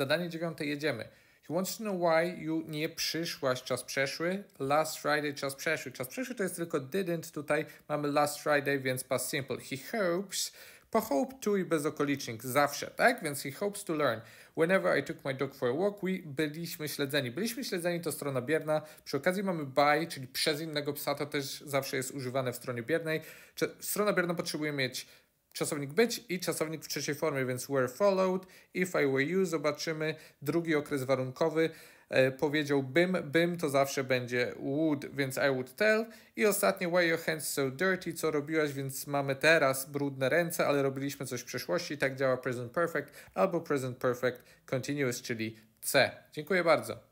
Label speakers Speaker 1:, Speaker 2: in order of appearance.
Speaker 1: Zadanie dziewiąte, jedziemy. He wants to know why you nie przyszłaś, czas przeszły. Last Friday, czas przeszły. Czas przeszły to jest tylko didn't, tutaj mamy last Friday, więc past simple. He hopes po hope to i bez okolicznik, zawsze, tak? Więc he hopes to learn. Whenever I took my dog for a walk, we byliśmy śledzeni. Byliśmy śledzeni to strona bierna. Przy okazji mamy by, czyli przez innego psa, to też zawsze jest używane w stronie biernej. Strona bierna potrzebuje mieć czasownik być i czasownik w trzeciej formie, więc were followed, if I were you, zobaczymy drugi okres warunkowy, e, powiedziałbym, bym to zawsze będzie would, więc I would tell i ostatnie why your hands so dirty, co robiłaś, więc mamy teraz brudne ręce, ale robiliśmy coś w przeszłości, tak działa present perfect albo present perfect continuous, czyli C. Dziękuję bardzo.